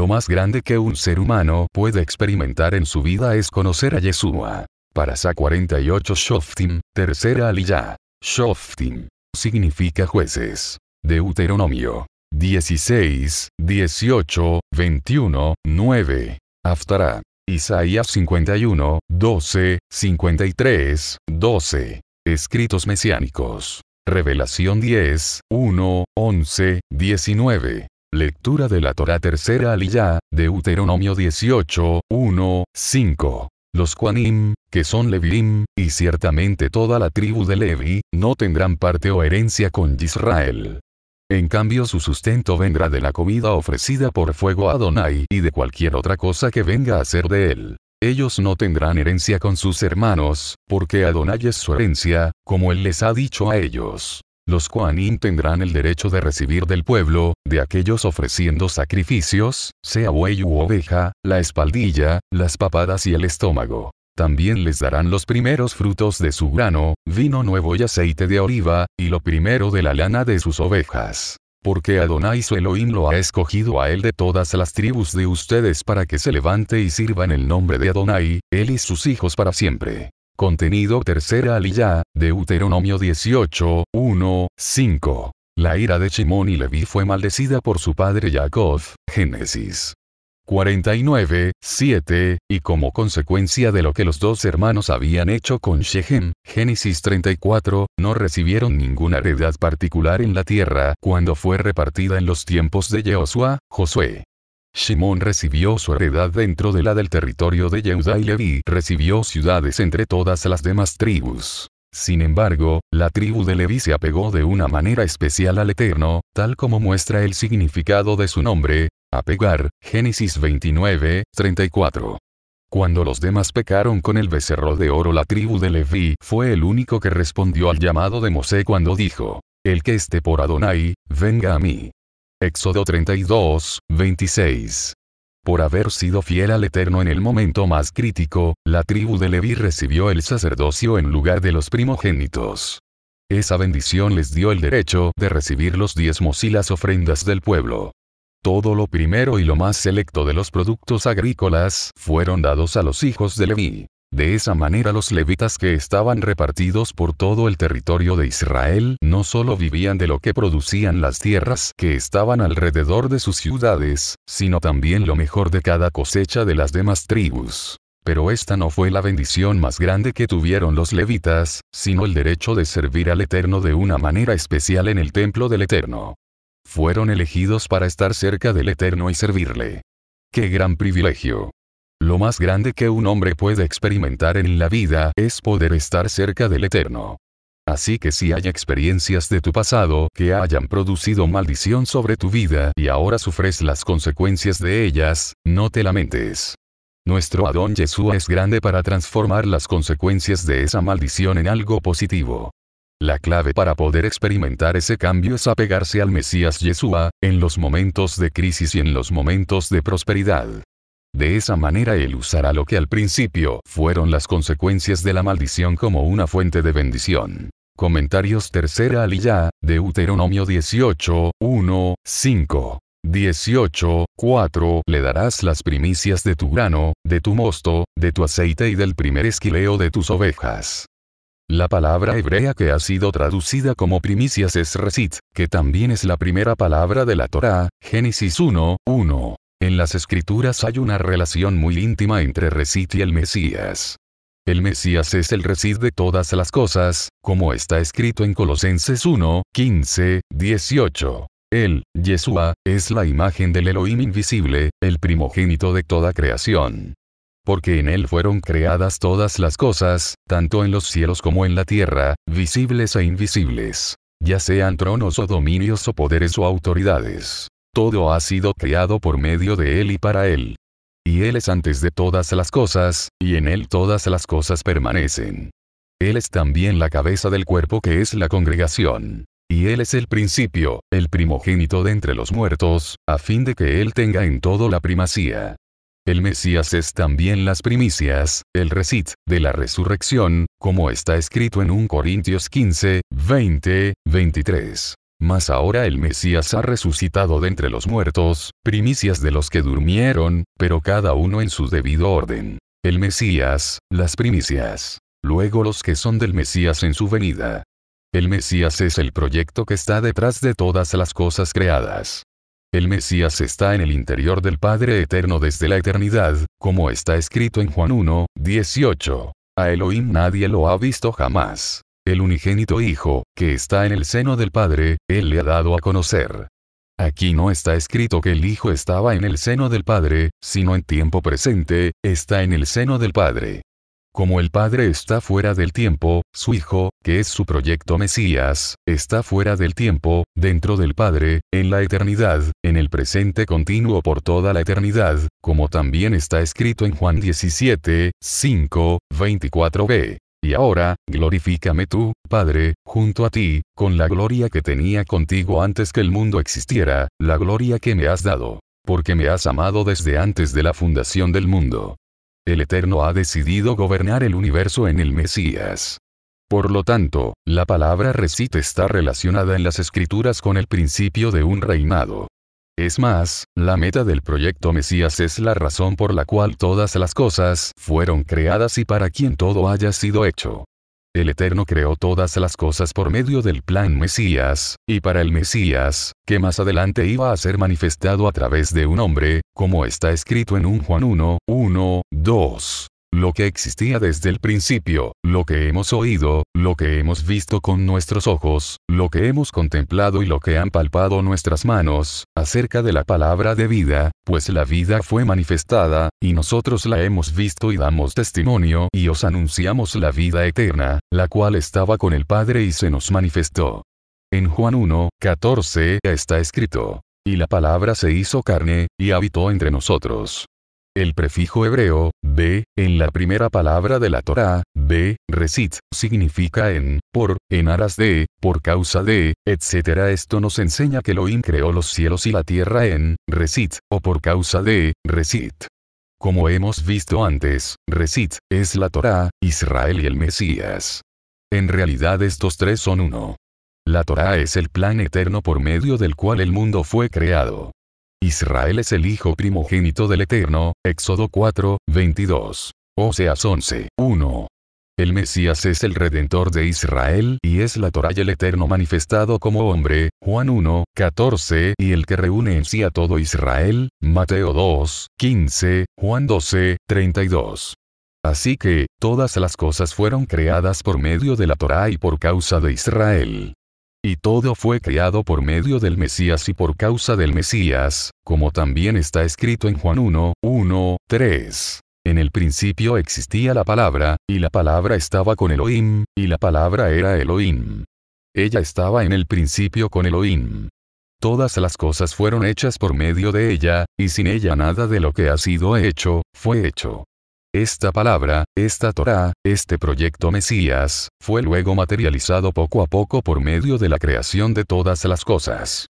Lo más grande que un ser humano puede experimentar en su vida es conocer a Yeshua. Para Sa 48 Shoftim, tercera aliyah. Shoftim. Significa jueces. Deuteronomio. 16, 18, 21, 9. Aftará. Isaías 51, 12, 53, 12. Escritos mesiánicos. Revelación 10, 1, 11, 19. Lectura de la Torah tercera aliyah, Deuteronomio 18, 1, 5. Los Quanim, que son Leviim, y ciertamente toda la tribu de Levi, no tendrán parte o herencia con Israel. En cambio su sustento vendrá de la comida ofrecida por fuego a Adonai y de cualquier otra cosa que venga a ser de él. Ellos no tendrán herencia con sus hermanos, porque Adonai es su herencia, como él les ha dicho a ellos los Kuanin tendrán el derecho de recibir del pueblo, de aquellos ofreciendo sacrificios, sea buey u oveja, la espaldilla, las papadas y el estómago. También les darán los primeros frutos de su grano, vino nuevo y aceite de oliva, y lo primero de la lana de sus ovejas. Porque Adonai su Elohim lo ha escogido a él de todas las tribus de ustedes para que se levante y sirva en el nombre de Adonai, él y sus hijos para siempre. Contenido tercera aliyah, Deuteronomio 18, 1, 5. La ira de Shimón y Levi fue maldecida por su padre Jacob, Génesis 49, 7, y como consecuencia de lo que los dos hermanos habían hecho con Shechem, Génesis 34, no recibieron ninguna heredad particular en la tierra cuando fue repartida en los tiempos de Jehoshua, Josué Shimon recibió su heredad dentro de la del territorio de Yehuda y Leví recibió ciudades entre todas las demás tribus. Sin embargo, la tribu de Leví se apegó de una manera especial al Eterno, tal como muestra el significado de su nombre, apegar, Génesis 29, 34. Cuando los demás pecaron con el becerro de oro, la tribu de Leví fue el único que respondió al llamado de Mosé cuando dijo, El que esté por Adonai, venga a mí. Éxodo 32, 26. Por haber sido fiel al Eterno en el momento más crítico, la tribu de Leví recibió el sacerdocio en lugar de los primogénitos. Esa bendición les dio el derecho de recibir los diezmos y las ofrendas del pueblo. Todo lo primero y lo más selecto de los productos agrícolas fueron dados a los hijos de Leví. De esa manera los levitas que estaban repartidos por todo el territorio de Israel no solo vivían de lo que producían las tierras que estaban alrededor de sus ciudades, sino también lo mejor de cada cosecha de las demás tribus. Pero esta no fue la bendición más grande que tuvieron los levitas, sino el derecho de servir al Eterno de una manera especial en el templo del Eterno. Fueron elegidos para estar cerca del Eterno y servirle. ¡Qué gran privilegio! Lo más grande que un hombre puede experimentar en la vida es poder estar cerca del Eterno. Así que si hay experiencias de tu pasado que hayan producido maldición sobre tu vida y ahora sufres las consecuencias de ellas, no te lamentes. Nuestro Adón Yeshua es grande para transformar las consecuencias de esa maldición en algo positivo. La clave para poder experimentar ese cambio es apegarse al Mesías Yeshua, en los momentos de crisis y en los momentos de prosperidad. De esa manera él usará lo que al principio fueron las consecuencias de la maldición como una fuente de bendición. Comentarios tercera aliyah, Deuteronomio 18, 1, 5. 18, 4 Le darás las primicias de tu grano, de tu mosto, de tu aceite y del primer esquileo de tus ovejas. La palabra hebrea que ha sido traducida como primicias es resit, que también es la primera palabra de la Torá, Génesis 1, 1. En las escrituras hay una relación muy íntima entre Resid y el Mesías. El Mesías es el Resid de todas las cosas, como está escrito en Colosenses 1, 15, 18. Él, Yeshua, es la imagen del Elohim invisible, el primogénito de toda creación porque en Él fueron creadas todas las cosas, tanto en los cielos como en la tierra, visibles e invisibles, ya sean tronos o dominios o poderes o autoridades. Todo ha sido creado por medio de Él y para Él. Y Él es antes de todas las cosas, y en Él todas las cosas permanecen. Él es también la cabeza del cuerpo que es la congregación. Y Él es el principio, el primogénito de entre los muertos, a fin de que Él tenga en todo la primacía. El Mesías es también las primicias, el recit, de la resurrección, como está escrito en 1 Corintios 15, 20, 23. Mas ahora el Mesías ha resucitado de entre los muertos, primicias de los que durmieron, pero cada uno en su debido orden. El Mesías, las primicias. Luego los que son del Mesías en su venida. El Mesías es el proyecto que está detrás de todas las cosas creadas. El Mesías está en el interior del Padre Eterno desde la eternidad, como está escrito en Juan 1, 18. A Elohim nadie lo ha visto jamás. El unigénito Hijo, que está en el seno del Padre, Él le ha dado a conocer. Aquí no está escrito que el Hijo estaba en el seno del Padre, sino en tiempo presente, está en el seno del Padre. Como el Padre está fuera del tiempo, su Hijo, que es su proyecto Mesías, está fuera del tiempo, dentro del Padre, en la eternidad, en el presente continuo por toda la eternidad, como también está escrito en Juan 17, 5, 24b. Y ahora, glorifícame tú, Padre, junto a ti, con la gloria que tenía contigo antes que el mundo existiera, la gloria que me has dado. Porque me has amado desde antes de la fundación del mundo. El Eterno ha decidido gobernar el universo en el Mesías. Por lo tanto, la palabra recita está relacionada en las escrituras con el principio de un reinado. Es más, la meta del proyecto Mesías es la razón por la cual todas las cosas fueron creadas y para quien todo haya sido hecho. El Eterno creó todas las cosas por medio del plan Mesías, y para el Mesías, que más adelante iba a ser manifestado a través de un hombre, como está escrito en un Juan 1, 1, 2 lo que existía desde el principio, lo que hemos oído, lo que hemos visto con nuestros ojos, lo que hemos contemplado y lo que han palpado nuestras manos, acerca de la palabra de vida, pues la vida fue manifestada, y nosotros la hemos visto y damos testimonio y os anunciamos la vida eterna, la cual estaba con el Padre y se nos manifestó. En Juan 1, 14 está escrito. Y la palabra se hizo carne, y habitó entre nosotros el prefijo hebreo, B, en la primera palabra de la Torá, B, Resit, significa en, por, en aras de, por causa de, etc. Esto nos enseña que Elohim creó los cielos y la tierra en, Resit, o por causa de, Resit. Como hemos visto antes, Resit, es la Torá, Israel y el Mesías. En realidad estos tres son uno. La Torá es el plan eterno por medio del cual el mundo fue creado. Israel es el hijo primogénito del Eterno, Éxodo 4, 22. Oseas 11, 1. El Mesías es el Redentor de Israel y es la Torah y el Eterno manifestado como hombre, Juan 1, 14, y el que reúne en sí a todo Israel, Mateo 2, 15, Juan 12, 32. Así que, todas las cosas fueron creadas por medio de la Torah y por causa de Israel. Y todo fue creado por medio del Mesías y por causa del Mesías, como también está escrito en Juan 1, 1, 3. En el principio existía la palabra, y la palabra estaba con Elohim, y la palabra era Elohim. Ella estaba en el principio con Elohim. Todas las cosas fueron hechas por medio de ella, y sin ella nada de lo que ha sido hecho, fue hecho. Esta palabra, esta Torah, este proyecto Mesías, fue luego materializado poco a poco por medio de la creación de todas las cosas.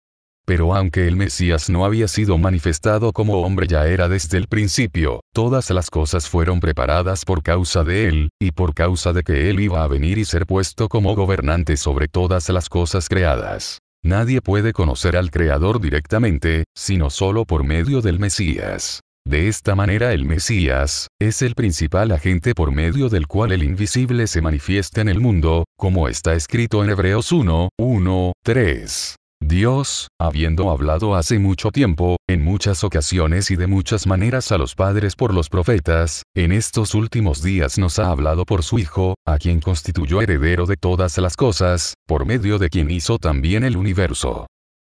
Pero aunque el Mesías no había sido manifestado como hombre ya era desde el principio, todas las cosas fueron preparadas por causa de él, y por causa de que él iba a venir y ser puesto como gobernante sobre todas las cosas creadas. Nadie puede conocer al Creador directamente, sino solo por medio del Mesías. De esta manera el Mesías, es el principal agente por medio del cual el invisible se manifiesta en el mundo, como está escrito en Hebreos 1, 1, 3. Dios, habiendo hablado hace mucho tiempo, en muchas ocasiones y de muchas maneras a los padres por los profetas, en estos últimos días nos ha hablado por su Hijo, a quien constituyó heredero de todas las cosas, por medio de quien hizo también el universo.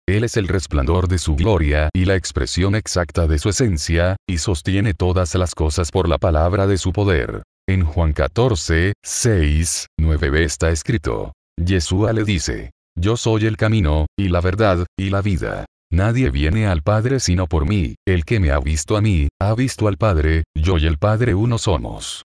Él es el resplandor de su gloria y la expresión exacta de su esencia, y sostiene todas las cosas por la palabra de su poder. En Juan 14, 6, 9 está escrito. Yeshua le dice, Yo soy el camino, y la verdad, y la vida. Nadie viene al Padre sino por mí, el que me ha visto a mí, ha visto al Padre, yo y el Padre uno somos.